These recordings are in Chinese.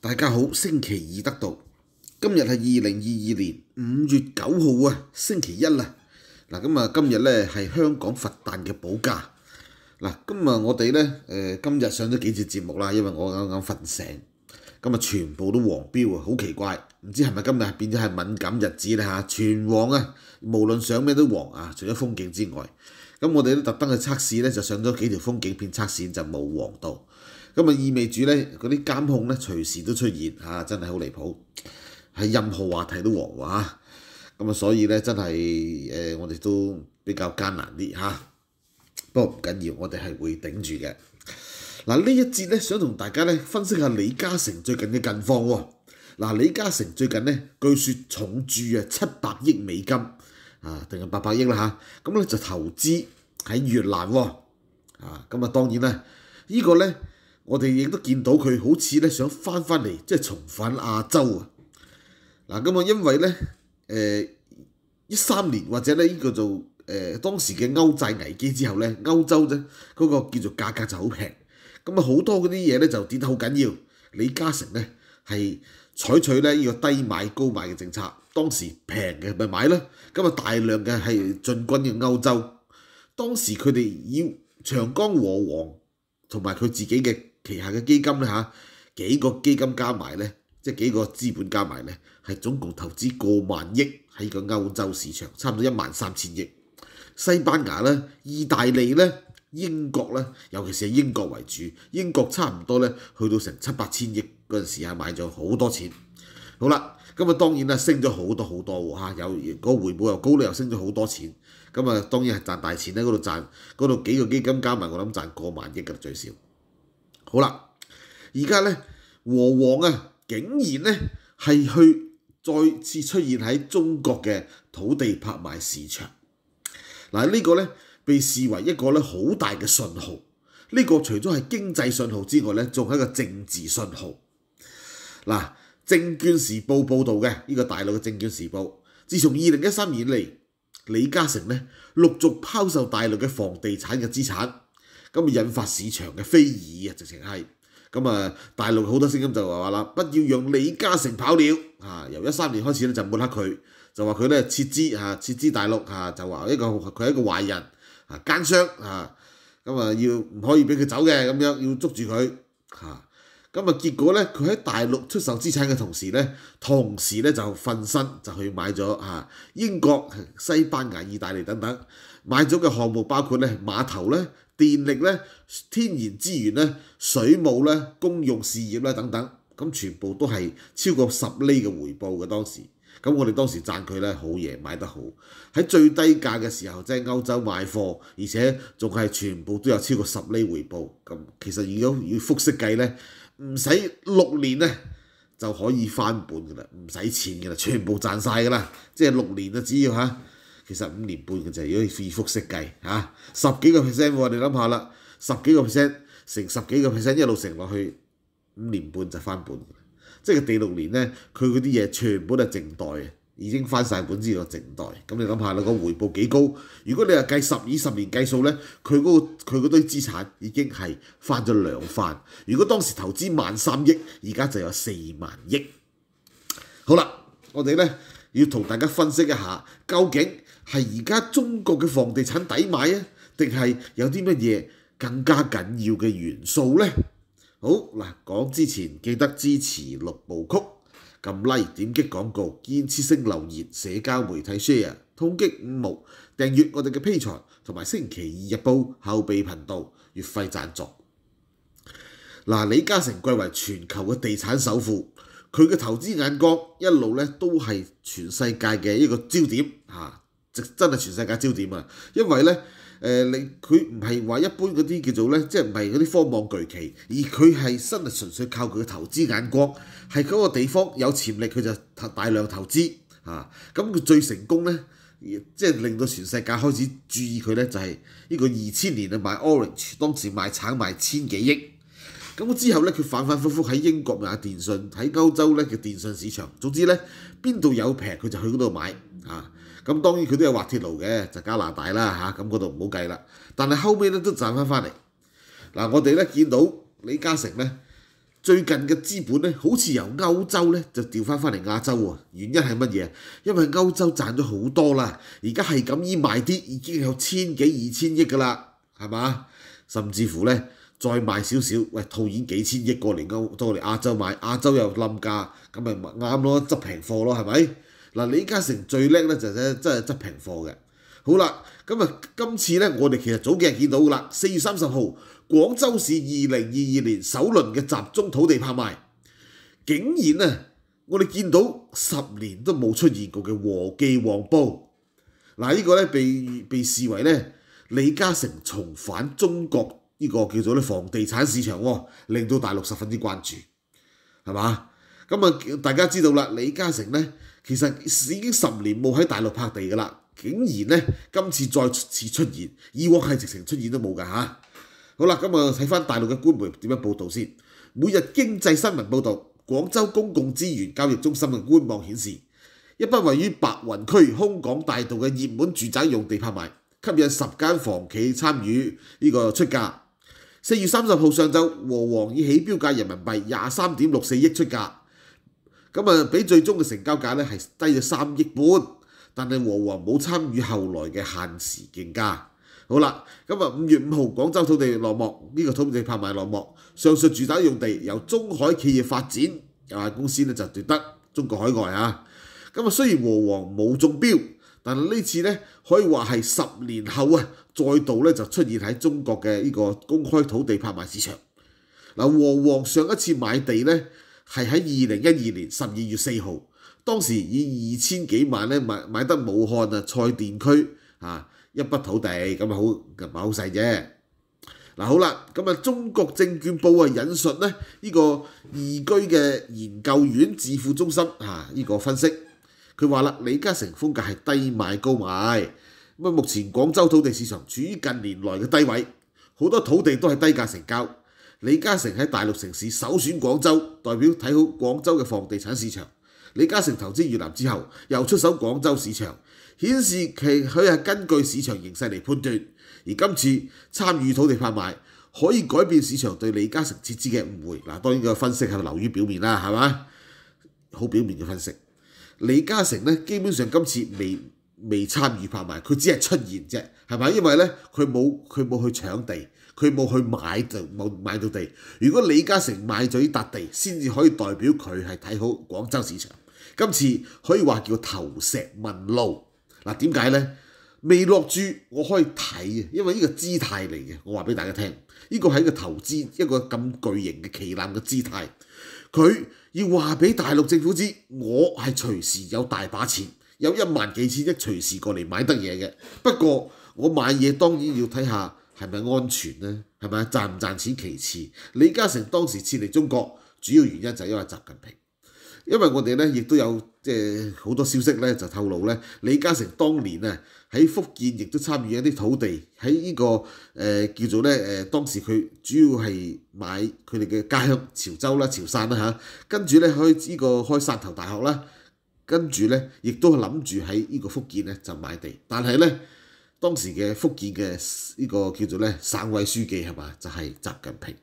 大家好，星期二得到，今日系二零二二年五月九号啊，星期一啦。嗱，咁啊，今日咧系香港佛诞嘅保家。嗱，今日我哋咧，诶，今日上咗几次节目啦，因为我啱啱瞓醒，咁啊全部都黄标啊，好奇怪，唔知系咪今日变咗系敏感日子咧吓，全黄啊，无论上咩都黄啊，除咗风景之外，咁我哋都特登去测试咧就上咗几条风景片测试就冇黄到。咁啊意味住咧嗰啲監控咧隨時都出現嚇，真係好離譜，係任何話題都黃話。咁啊，所以咧真係誒，我哋都比較艱難啲嚇。不過唔緊要，我哋係會頂住嘅。嗱呢一節咧，想同大家咧分析下李嘉誠最近嘅近況喎。嗱，李嘉誠最近咧，據說重注啊七百億美金啊，定係八百億啦嚇。咁咧就投資喺越南喎。啊，咁啊當然啦，呢個咧。我哋亦都見到佢好似咧想翻翻嚟，即係重返亞洲啊！嗱，咁啊，因為咧誒一三年或者咧呢個做誒當時嘅歐債危機之後咧，歐洲咧嗰個叫做價格就好平，咁啊好多嗰啲嘢咧就跌得好緊要。李嘉誠咧係採取咧呢個低買高賣嘅政策，當時平嘅咪買咯。咁啊大量嘅係進軍嘅歐洲，當時佢哋以長江和黃同埋佢自己嘅。旗下嘅基金咧嚇幾個基金加埋咧，即係幾個資本加埋咧，係總共投資過萬億喺個歐洲市場，差唔多一萬三千億。西班牙咧、意大利咧、英國咧，尤其是係英國為主。英國差唔多咧，去到成七八千億嗰陣時啊，買咗好多錢。好啦，咁啊當然啦，升咗好多好多喎嚇，有個回報又高咧，又升咗好多錢。咁啊當然係賺大錢咧，嗰度賺嗰度幾個基金加埋，我諗賺過萬億嘅最少。好啦，而家咧，和王啊，竟然咧係去再次出現喺中國嘅土地拍賣市場。嗱，呢個咧被視為一個咧好大嘅信號。呢個除咗係經濟信號之外咧，仲係一個政治信號。嗱，《證券時報》報導嘅呢個大陸嘅《證券時報》，自從二零一三年嚟，李嘉誠咧陸續拋售大陸嘅房地產嘅資產。咁啊！引發市場嘅非議啊，直情係咁啊！大陸好多聲音就話話啦，不要讓李嘉誠跑了啊！由一三年開始咧，就抹黑佢，就話佢咧撤資啊，撤資大陸啊，就話一個佢係一個壞人啊，奸商啊！咁啊，要唔可以俾佢走嘅咁樣，要捉住佢嚇！咁啊，結果咧，佢喺大陸出售資產嘅同時咧，同時咧就瞓身就去買咗嚇英國、西班牙、意大利等等買咗嘅項目，包括咧碼頭咧。電力咧、天然資源咧、水務咧、公用事業咧等等，咁全部都係超過十厘嘅回報嘅當時。咁我哋當時賺佢咧好嘢，買得好喺最低價嘅時候，即係歐洲買貨，而且仲係全部都有超過十厘回報。咁其實如果要複式計咧，唔使六年咧就可以翻本㗎啦，唔使錢㗎啦，全部賺曬㗎啦，即係六年啊，只要嚇。其實五年半嘅就係如果以複式計嚇，十幾個 percent 喎，你諗下啦，十幾個 percent 乘十幾個 percent 一路乘落去，五年半就翻本，即係第六年咧，佢嗰啲嘢全部都係淨待，已經翻曬本之後淨待。咁你諗下啦，個回報幾高？如果你係計十二十年計數咧，佢嗰個佢嗰堆資產已經係翻咗兩番。如果當時投資萬三億，而家就有四萬億。好啦，我哋咧要同大家分析一下，究竟？係而家中國嘅房地產抵買啊？定係有啲乜嘢更加緊要嘅元素呢？好嗱，講之前記得支持六部曲，咁例 e 點擊廣告、堅持性留言、社交媒體 share、通擊五毛、訂閱我哋嘅 P 財同埋星期二日報後備頻道月費贊助。嗱，李嘉誠貴為全球嘅地產首富，佢嘅投資眼光一路咧都係全世界嘅一個焦點真係全世界焦點啊！因為咧，誒你佢唔係話一般嗰啲叫做咧，即係唔係嗰啲荒望巨企，而佢係真係純粹靠佢嘅投資眼光，係嗰個地方有潛力，佢就投大量投資啊！咁佢最成功咧，即係令到全世界開始注意佢咧，就係呢個二千年啊買 Orange，當時賣橙賣千幾億。咁之後咧，佢反反覆覆喺英國買電信，喺歐洲咧叫電信市場。總之咧，邊度有平佢就去嗰度買。啊，咁當然佢都有滑鐵路嘅，就加拿大啦嚇，咁嗰度唔好計啦。但係後尾咧都賺翻翻嚟。嗱，我哋咧見到李嘉誠咧最近嘅資本咧，好似由歐洲咧就調翻翻嚟亞洲喎。原因係乜嘢？因為歐洲賺咗好多啦，而家係咁依賣啲，已經有千幾二千億噶啦，係嘛？甚至乎咧再賣少少，喂，套現幾千億過嚟歐，到嚟亞洲買，亞洲又冧價，咁咪啱咯，執平貨咯，係咪？嗱，李嘉誠最叻咧就咧真係執平貨嘅。好啦，咁啊，今次咧，我哋其實早幾日見到噶啦。四月三十號，廣州市二零二二年首輪嘅集中土地拍賣，竟然啊，我哋見到十年都冇出現過嘅和記黃埔嗱，呢個咧被被視為咧李嘉誠重返中國呢個叫做咧房地產市場，令到大陸十分之關注，係嘛？咁啊，大家知道啦，李嘉誠咧。其實已經十年冇喺大陸拍地㗎啦，竟然咧今次再次出現，以往係直情出現都冇㗎嚇。好啦，咁啊睇翻大陸嘅官媒點樣報導先。每日經濟新聞報導，廣州公共資源交易中心嘅官網顯示，一筆位於白雲區空港大道嘅熱門住宅用地拍賣，吸引十間房企參與呢個出價。四月三十號上晝，和王以起標價人民幣廿三點六四億出價。咁啊，比最終嘅成交價咧係低咗三億半，但係和黃冇參與後來嘅限時競價。好啦，咁啊五月五號廣州土地落幕，呢個土地拍賣落幕，上述住宅用地由中海企業發展有限公司咧就奪得中國海外啊。咁啊雖然和黃冇中標，但係呢次咧可以話係十年後啊再度咧就出現喺中國嘅呢個公開土地拍賣市場。嗱和黃上一次買地咧。係喺二零一二年十二月四號，當時以二千幾萬咧買買得武漢啊蔡甸區啊一筆土地，咁啊好唔係好細啫。嗱好啦，咁啊中國證券報啊引述咧呢個宜居嘅研究院致富中心啊呢個分析，佢話啦李嘉誠風格係低買高買，咁啊目前廣州土地市場處於近年來嘅低位，好多土地都係低價成交。李嘉誠喺大陸城市首選廣州，代表睇好廣州嘅房地產市場。李嘉誠投資越南之後，又出手廣州市場，顯示其佢係根據市場形勢嚟判斷。而今次參與土地拍賣，可以改變市場對李嘉誠設置嘅誤會。嗱，當然個分析係流於表面啦，係嘛？好表面嘅分析。李嘉誠咧，基本上今次未未參與拍賣，佢只係出現啫，係咪？因為咧，佢冇佢冇去搶地。佢冇去買就冇買到地，如果李嘉誠買咗呢笪地，先至可以代表佢係睇好廣州市場。今次可以話叫投石問路。嗱點解呢？未落注，我可以睇啊，因為呢個姿態嚟嘅。我話俾大家聽，呢個係一個投資一個咁巨型嘅旗艦嘅姿態。佢要話俾大陸政府知，我係隨時有大把錢，有一萬幾千億隨時過嚟買得嘢嘅。不過我買嘢當然要睇下。係咪安全呢？係咪賺唔賺錢其次？李嘉誠當時遷離中國主要原因就係因為習近平，因為我哋咧亦都有即係好多消息咧就透露咧，李嘉誠當年啊喺福建亦都參與一啲土地喺呢個誒叫做咧誒當時佢主要係買佢哋嘅家鄉潮州啦、潮汕啦嚇，跟住咧開呢個開汕頭大學啦，跟住咧亦都諗住喺呢個福建咧就買地，但係咧。當時嘅福建嘅呢個叫做咧省委書記係嘛，就係習近平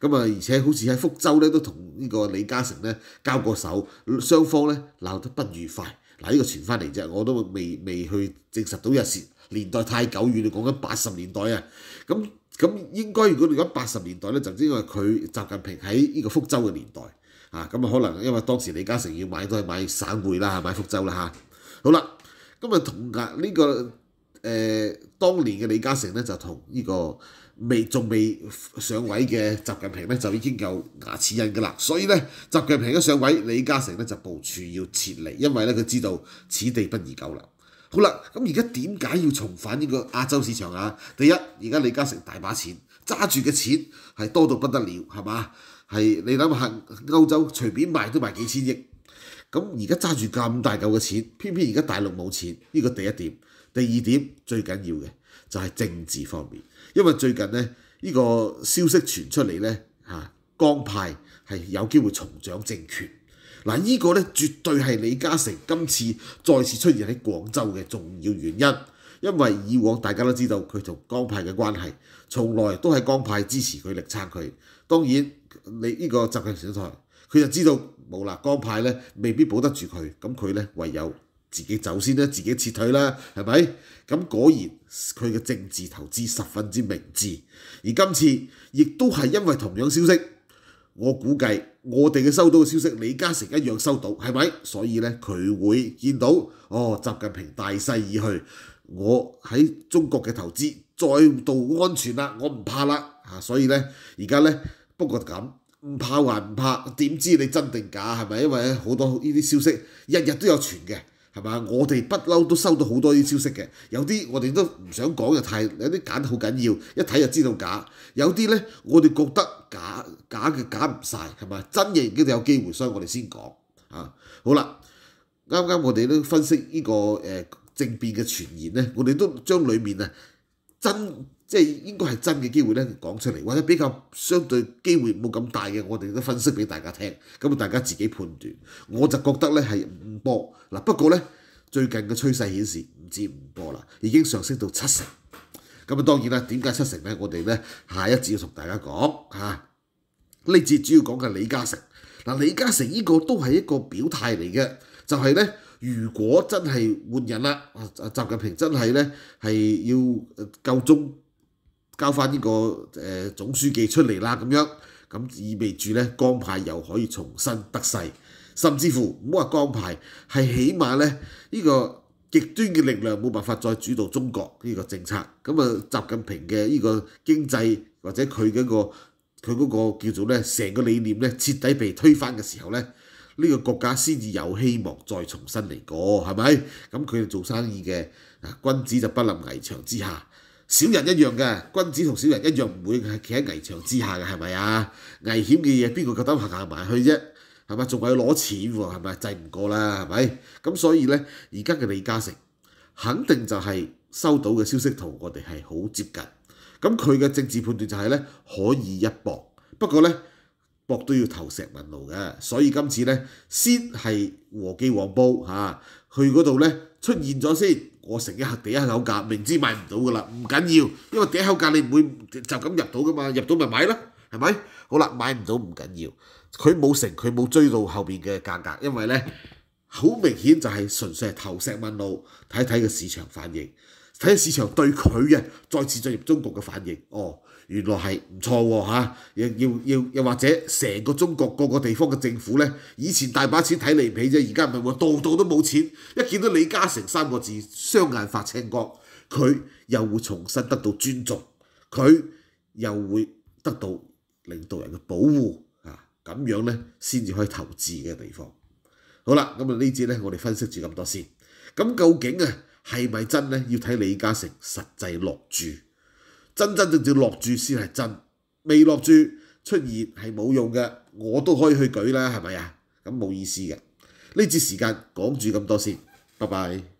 咁啊。而且好似喺福州咧都同呢個李嘉誠咧交過手，雙方咧鬧得不愉快。嗱呢個傳翻嚟啫，我都未未去證實到有時。年代太久遠，你講緊八十年代啊。咁咁應該如果你講八十年代咧，就因為佢習近平喺呢個福州嘅年代啊。咁啊，可能因為當時李嘉誠要買都係買省會啦，買福州啦嚇。好啦，咁啊同啊呢個。誒，當年嘅李嘉誠咧就同呢個未仲未上位嘅習近平咧就已經有牙齒印㗎啦，所以咧習近平一上位，李嘉誠咧就部署要撤離，因為咧佢知道此地不宜久留。好啦，咁而家點解要重返呢個亞洲市場啊？第一，而家李嘉誠大把錢揸住嘅錢係多到不得了，係嘛？係你諗下歐洲隨便賣都賣幾千億。咁而家揸住咁大嚿嘅錢，偏偏而家大陸冇錢，呢個第一點。第二點最緊要嘅就係政治方面，因為最近呢，呢個消息傳出嚟呢，嚇江派係有機會重掌政權。嗱，呢個呢，絕對係李嘉誠今次再次出現喺廣州嘅重要原因，因為以往大家都知道佢同江派嘅關係，從來都係江派支持佢力撐佢。當然你呢個習近平上台。佢就知道冇啦，江派咧未必保得住佢，咁佢咧唯有自己走先咧，自己撤退啦，係咪？咁果然佢嘅政治投資十分之明智，而今次亦都係因為同樣消息，我估計我哋嘅收到嘅消息，李嘉誠一樣收到，係咪？所以咧佢會見到哦，習近平大勢已去，我喺中國嘅投資再度安全啦，我唔怕啦所以咧而家咧不過咁。唔怕還唔怕，點知你真定假係咪？因為好多呢啲消息日日都有傳嘅，係嘛？我哋不嬲都收到好多呢啲消息嘅，有啲我哋都唔想講又太有啲揀好緊要，一睇就知道假。有啲咧我哋覺得假假嘅揀唔曬係咪？真嘅已經有機會，所以我哋先講啊。好啦，啱啱我哋都分析呢個誒政變嘅傳言咧，我哋都將裡面啊真。即係應該係真嘅機會咧，講出嚟；或者比較相對機會冇咁大嘅，我哋都分析俾大家聽。咁啊，大家自己判斷。我就覺得咧係五波嗱，不過咧最近嘅趨勢顯示唔止五波啦，已經上升到七成。咁啊，當然啦，點解七成咧？我哋咧下一節要同大家講嚇。呢節主要講嘅李嘉誠嗱，李嘉誠呢個都係一個表態嚟嘅，就係咧如果真係換人啦，啊啊習近平真係咧係要夠鐘交翻呢個誒總書記出嚟啦，咁樣咁意味住咧，江派又可以重新得勢，甚至乎唔好話江派係起碼咧，呢個極端嘅力量冇辦法再主導中國呢個政策。咁啊，習近平嘅呢個經濟或者佢嗰個佢嗰個叫做咧成個理念咧徹底被推翻嘅時候咧，呢個國家先至有希望再重新嚟過，係咪？咁佢哋做生意嘅啊，君子就不立危牆之下。小人一樣嘅，君子同小人一樣唔會企喺危牆之下嘅，係咪啊？危險嘅嘢，邊個覺得行埋去啫？係咪仲係要攞錢喎，係咪？滯唔過啦，係咪？咁所以咧，而家嘅李嘉誠肯定就係收到嘅消息同我哋係好接近。咁佢嘅政治判斷就係咧，可以一搏。不過咧，搏都要投石問路嘅，所以今次咧先係和記黃埔嚇，去嗰度咧出現咗先。我成一盒第一口價，明知買唔到噶啦，唔緊要，因為一口價你唔會就咁入到噶嘛，入到咪買咯，係咪？好啦，買唔到唔緊要，佢冇成，佢冇追到後邊嘅價格，因為咧好明顯就係純粹係投石問路，睇睇個市場反應，睇下市場對佢嘅再次進入中國嘅反應，哦。原來係唔錯喎嚇！又要要又或者成個中國各個地方嘅政府咧，以前大把錢睇嚟起啫，而家唔係喎，度度都冇錢。一見到李嘉誠三個字，雙眼發青光，佢又會重新得到尊重，佢又會得到領導人嘅保護啊！咁樣咧，先至可以投資嘅地方。好啦，咁啊呢節咧，我哋分析住咁多先。咁究竟啊係咪真咧？要睇李嘉誠實際落注。真真正正落住先係真，未落住出現係冇用嘅。我都可以去舉啦，係咪呀？咁冇意思嘅。呢節時間講住咁多先，拜拜。